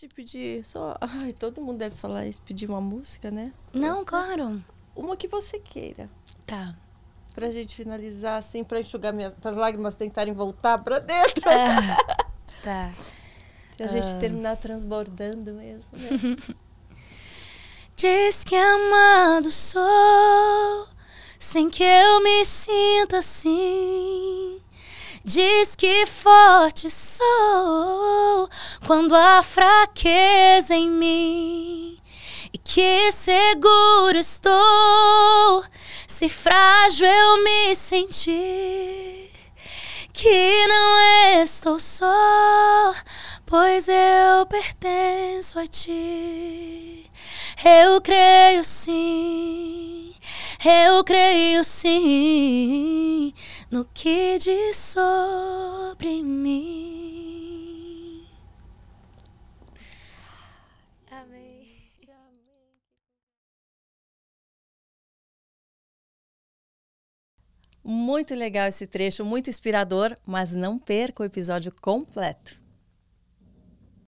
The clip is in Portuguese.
te pedir só. Ai, todo mundo deve falar isso, pedir uma música, né? Não, claro. Uma que você queira. Tá. Pra gente finalizar, assim, pra enxugar minhas. as lágrimas tentarem voltar pra dentro. Ah, tá. Pra gente ah. terminar transbordando mesmo. Né? Diz que amado sou, sem que eu me sinta assim. Diz que forte sou quando há fraqueza em mim. E que seguro estou, se frágil eu me sentir, que não estou só, pois eu pertenço a ti. Eu creio sim, eu creio sim no que diz sou. Muito legal esse trecho, muito inspirador, mas não perca o episódio completo.